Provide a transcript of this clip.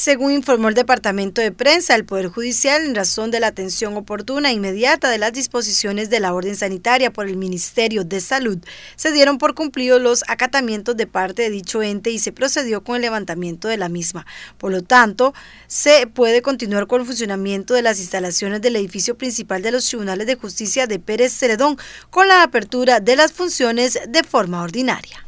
Según informó el Departamento de Prensa el Poder Judicial, en razón de la atención oportuna e inmediata de las disposiciones de la orden sanitaria por el Ministerio de Salud, se dieron por cumplidos los acatamientos de parte de dicho ente y se procedió con el levantamiento de la misma. Por lo tanto, se puede continuar con el funcionamiento de las instalaciones del edificio principal de los Tribunales de Justicia de Pérez Ceredón con la apertura de las funciones de forma ordinaria.